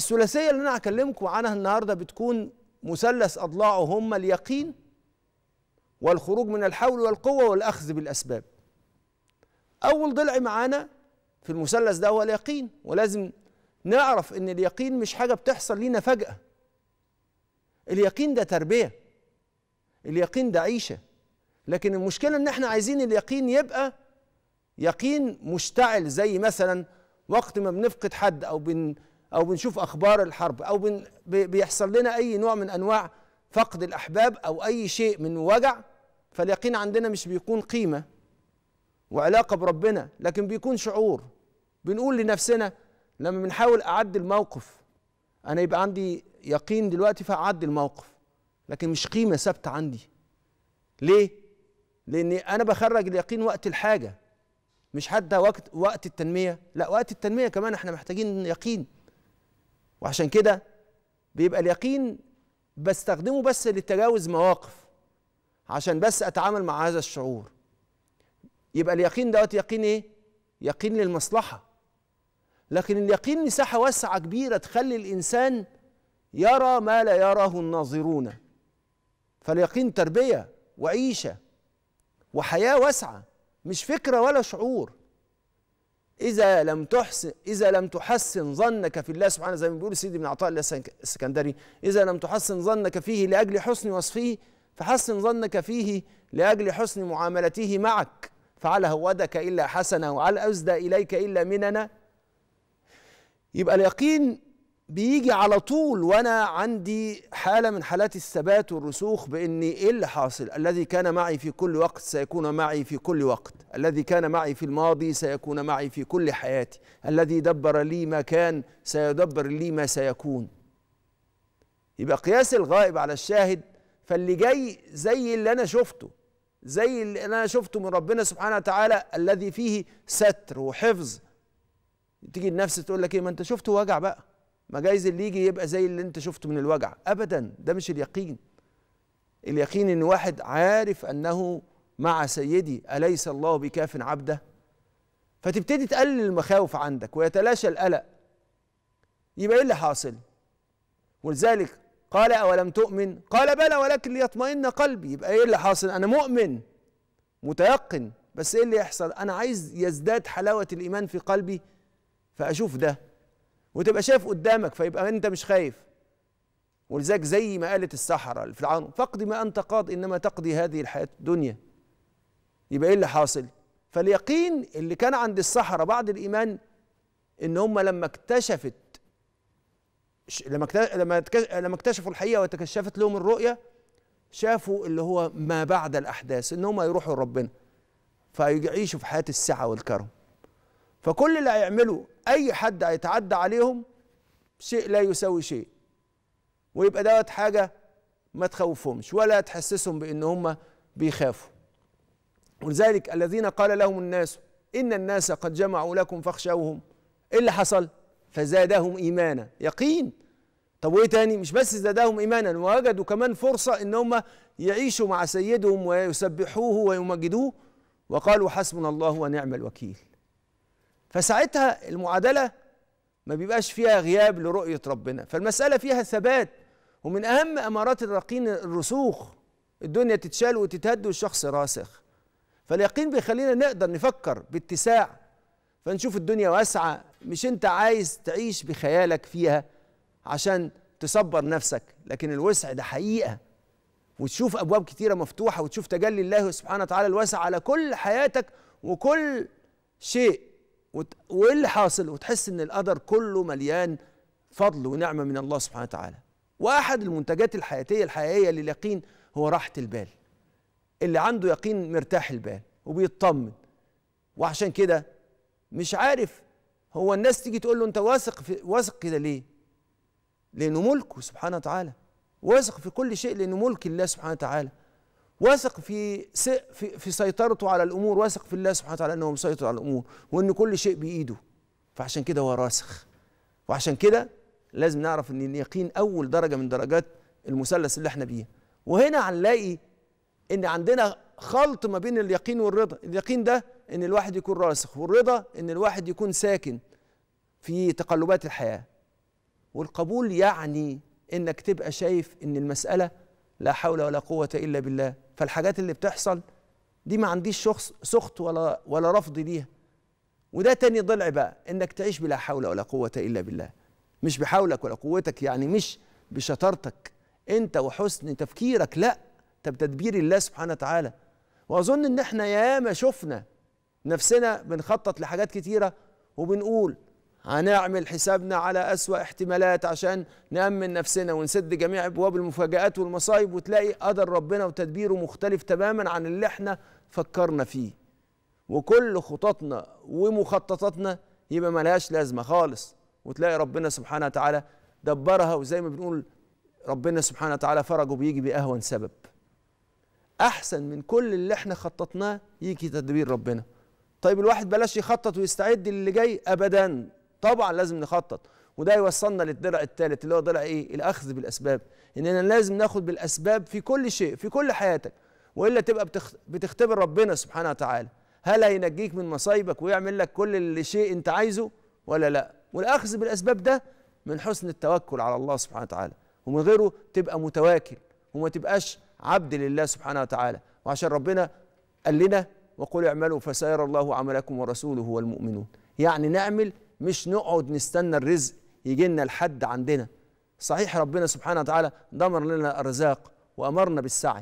الثلاثيه اللي انا هكلمكم عنها النهارده بتكون مثلث اضلاعه هم اليقين والخروج من الحول والقوه والاخذ بالاسباب اول ضلع معانا في المثلث ده هو اليقين ولازم نعرف ان اليقين مش حاجه بتحصل لينا فجاه اليقين ده تربيه اليقين ده عيشه لكن المشكله ان احنا عايزين اليقين يبقى يقين مشتعل زي مثلا وقت ما بنفقد حد او بن او بنشوف اخبار الحرب او بن بيحصل لنا اي نوع من انواع فقد الاحباب او اي شيء من وجع فاليقين عندنا مش بيكون قيمه وعلاقه بربنا لكن بيكون شعور بنقول لنفسنا لما بنحاول اعدل موقف انا يبقى عندي يقين دلوقتي فاعدل موقف لكن مش قيمه ثابته عندي ليه لان انا بخرج اليقين وقت الحاجه مش حتى وقت وقت التنميه لا وقت التنميه كمان احنا محتاجين يقين وعشان كده بيبقى اليقين بستخدمه بس لتجاوز مواقف عشان بس اتعامل مع هذا الشعور يبقى اليقين دوت يقين ايه يقين للمصلحه لكن اليقين مساحه واسعه كبيره تخلي الانسان يرى ما لا يراه الناظرون فاليقين تربيه وعيشه وحياه واسعه مش فكره ولا شعور إذا لم تحسن إذا لم تحسن ظنك في الله سبحانه زي ما بيقول سيدي بن عطاء الله السكندري إذا لم تحسن ظنك فيه لأجل حسن وصفه فحسن ظنك فيه لأجل حسن معاملته معك فعلى هودك إلا حسنة وعلى أزدى إليك إلا مننا يبقى اليقين بيجي على طول وانا عندي حاله من حالات الثبات والرسوخ باني ايه اللي حاصل الذي كان معي في كل وقت سيكون معي في كل وقت الذي كان معي في الماضي سيكون معي في كل حياتي الذي دبر لي ما كان سيدبر لي ما سيكون يبقى قياس الغائب على الشاهد فاللي جاي زي اللي انا شفته زي اللي انا شفته من ربنا سبحانه وتعالى الذي فيه ستر وحفظ تيجي النفس تقول لك ايه ما انت شفته وجع بقى ما جايز اللي يجي يبقى زي اللي انت شفته من الوجع ابدا ده مش اليقين اليقين ان واحد عارف انه مع سيدي اليس الله بكاف عبده فتبتدي تقلل المخاوف عندك ويتلاشى القلق يبقى ايه اللي حاصل ولذلك قال اولم تؤمن قال بلى ولكن ليطمئن قلبي يبقى ايه اللي حاصل انا مؤمن متيقن بس ايه اللي يحصل انا عايز يزداد حلاوه الايمان في قلبي فاشوف ده وتبقى شايف قدامك فيبقى انت مش خايف ولذلك زي ما قالت السحرة في العنق فاقضي ما أنت قاض إنما تقضي هذه الحياة الدنيا يبقى إيه اللي حاصل فاليقين اللي كان عند السحرة بعد الإيمان إن هم لما اكتشفت لما لما لما اكتشفوا الحقيقة وتكشفت لهم الرؤية شافوا اللي هو ما بعد الأحداث إن هم يروحوا لربنا فيعيشوا في حياة السعة والكرم فكل اللي هيعمله اي حد هيتعدى عليهم شيء لا يساوي شيء ويبقى دوت حاجه ما تخوفهمش ولا تحسسهم بان هم بيخافوا ولذلك الذين قال لهم الناس ان الناس قد جمعوا لكم فاخشوهم ايه اللي حصل فزادهم ايمانا يقين طب وايه تاني مش بس زادهم ايمانا ووجدوا كمان فرصه ان هم يعيشوا مع سيدهم ويسبحوه ويمجدوه وقالوا حسبنا الله ونعم الوكيل فساعتها المعادله ما بيبقاش فيها غياب لرؤيه ربنا فالمساله فيها ثبات ومن اهم امارات الرقين الرسوخ الدنيا تتشال وتتهد والشخص راسخ فاليقين بيخلينا نقدر نفكر باتساع فنشوف الدنيا واسعه مش انت عايز تعيش بخيالك فيها عشان تصبر نفسك لكن الوسع ده حقيقه وتشوف ابواب كتيره مفتوحه وتشوف تجلي الله سبحانه وتعالى الواسع على كل حياتك وكل شيء وايه اللي حاصل وتحس ان القدر كله مليان فضل ونعمه من الله سبحانه وتعالى واحد المنتجات الحياتيه الحقيقيه لليقين هو راحه البال اللي عنده يقين مرتاح البال وبيطمن وعشان كده مش عارف هو الناس تيجي تقول له انت واثق في واثق كده ليه لانه ملكه سبحانه وتعالى واثق في كل شيء لانه ملك الله سبحانه وتعالى واثق في, في في سيطرته على الامور واثق في الله سبحانه وتعالى انه مسيطر على الامور وان كل شيء بايده فعشان كده هو راسخ وعشان كده لازم نعرف ان اليقين اول درجه من درجات المثلث اللي احنا بيه وهنا هنلاقي ان عندنا خلط ما بين اليقين والرضا اليقين ده ان الواحد يكون راسخ والرضا ان الواحد يكون ساكن في تقلبات الحياه والقبول يعني انك تبقى شايف ان المساله لا حول ولا قوة إلا بالله فالحاجات اللي بتحصل دي ما عنديش شخص سخط ولا ولا رفض ليها وده تاني ضلع بقى انك تعيش بلا حول ولا قوة إلا بالله مش بحولك ولا قوتك يعني مش بشطارتك انت وحسن تفكيرك لا انت بتدبير الله سبحانه وتعالى واظن ان احنا ياما شفنا نفسنا بنخطط لحاجات كتيره وبنقول هنعمل حسابنا على أسوأ احتمالات عشان نأمن نفسنا ونسد جميع أبواب المفاجآت والمصايب وتلاقي قدر ربنا وتدبيره مختلف تماما عن اللي احنا فكرنا فيه وكل خططنا ومخططاتنا يبقى ملهاش لازمة خالص وتلاقي ربنا سبحانه وتعالى دبرها وزي ما بنقول ربنا سبحانه وتعالى فرجه بيجي بأهون سبب أحسن من كل اللي احنا خططناه يجي تدبير ربنا طيب الواحد بلاش يخطط ويستعد للي جاي أبدا طبعا لازم نخطط وده يوصلنا للدرع الثالث اللي هو درع ايه الاخذ بالاسباب اننا لازم ناخد بالاسباب في كل شيء في كل حياتك والا تبقى بتخ... بتختبر ربنا سبحانه وتعالى هل هينجيك من مصايبك ويعمل لك كل اللي شيء انت عايزه ولا لا والاخذ بالاسباب ده من حسن التوكل على الله سبحانه وتعالى ومن غيره تبقى متواكل وما تبقاش عبد لله سبحانه وتعالى وعشان ربنا قال لنا وقل اعملوا فسيرى الله عملكم ورسوله والمؤمنون يعني نعمل مش نقعد نستنى الرزق يجي لنا لحد عندنا صحيح ربنا سبحانه وتعالى دمر لنا الرزاق وامرنا بالسعي